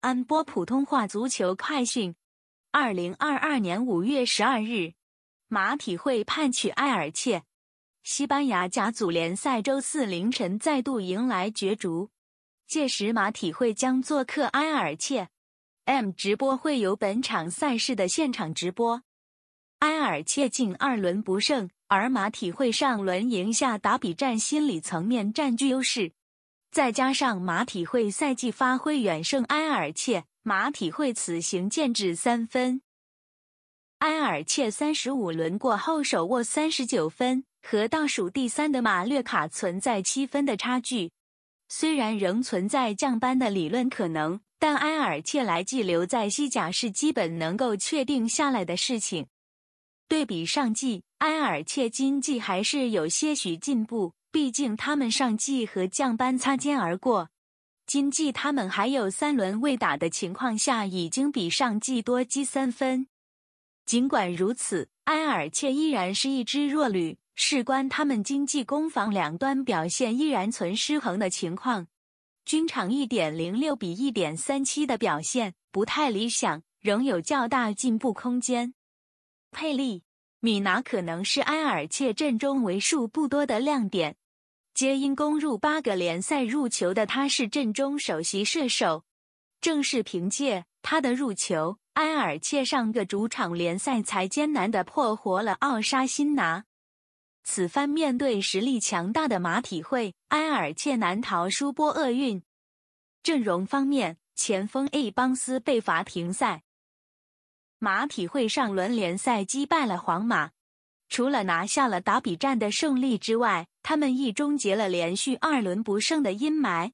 安播普通话足球快讯：二零二二年五月十二日，马体会判取埃尔切。西班牙甲组联赛周四凌晨再度迎来角逐，届时马体会将做客埃尔切。M 直播会有本场赛事的现场直播。埃尔切近二轮不胜，而马体会上轮赢下打比战，心理层面占据优势。再加上马体会赛季发挥远胜埃尔切，马体会此行建制三分，埃尔切三十五轮过后手握三十九分，和倒数第三的马略卡存在七分的差距。虽然仍存在降班的理论可能，但埃尔切来季留在西甲是基本能够确定下来的事情。对比上季，埃尔切今季还是有些许进步。毕竟他们上季和降班擦肩而过，今季他们还有三轮未打的情况下，已经比上季多积三分。尽管如此，埃尔切依然是一支弱旅，事关他们今季攻防两端表现依然存失衡的情况。均场一点零六比一点三七的表现不太理想，仍有较大进步空间。佩利米拿可能是埃尔切阵中为数不多的亮点。皆因攻入八个联赛入球的他是阵中首席射手，正是凭借他的入球，埃尔切上个主场联赛才艰难地破活了奥沙辛拿。此番面对实力强大的马体会，埃尔切难逃输波厄运。阵容方面，前锋 A 邦斯被罚停赛。马体会上轮联赛击败了皇马。除了拿下了打比战的胜利之外，他们亦终结了连续二轮不胜的阴霾。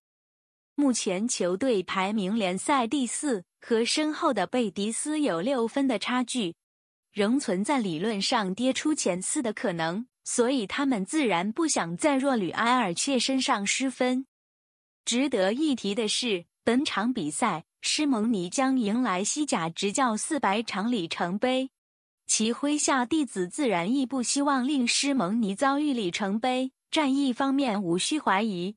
目前球队排名联赛第四，和身后的贝蒂斯有六分的差距，仍存在理论上跌出前四的可能，所以他们自然不想在若吕埃尔切身上失分。值得一提的是，本场比赛施蒙尼将迎来西甲执教四百场里程碑。其麾下弟子自然亦不希望令师蒙尼遭遇里程碑战役方面无需怀疑。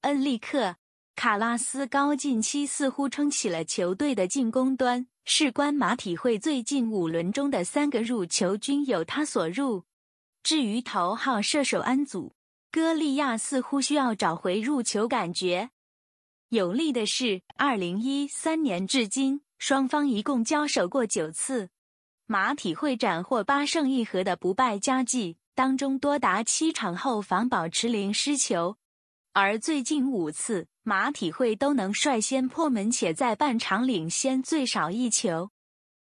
恩利克·卡拉斯高近期似乎撑起了球队的进攻端，事关马体会最近五轮中的三个入球均有他所入。至于头号射手安祖·戈利亚，似乎需要找回入球感觉。有利的是，二零一三年至今，双方一共交手过九次。马体会斩获八胜一和的不败佳绩，当中多达七场后防保持零失球。而最近五次马体会都能率先破门，且在半场领先最少一球。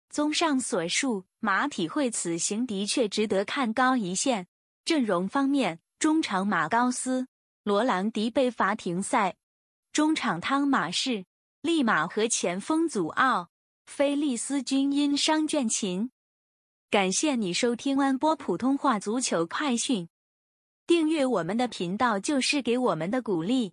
综上所述，马体会此行的确值得看高一线。阵容方面，中场马高斯、罗兰迪被罚停赛，中场汤马士、利马和前锋祖奥。菲利斯军因伤卷勤，感谢你收听安播普通话足球快讯，订阅我们的频道就是给我们的鼓励。